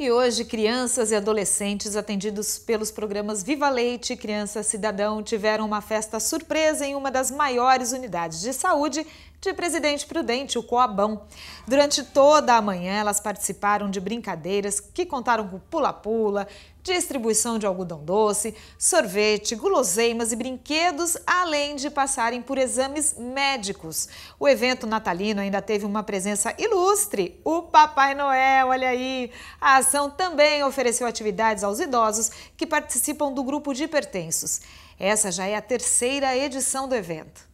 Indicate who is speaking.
Speaker 1: E hoje, crianças e adolescentes atendidos pelos programas Viva Leite e Criança Cidadão tiveram uma festa surpresa em uma das maiores unidades de saúde de Presidente Prudente, o Coabão. Durante toda a manhã, elas participaram de brincadeiras que contaram com pula-pula, distribuição de algodão doce, sorvete, guloseimas e brinquedos, além de passarem por exames médicos. O evento natalino ainda teve uma presença ilustre, o Papai Noel, olha aí! A ação também ofereceu atividades aos idosos que participam do grupo de hipertensos. Essa já é a terceira edição do evento.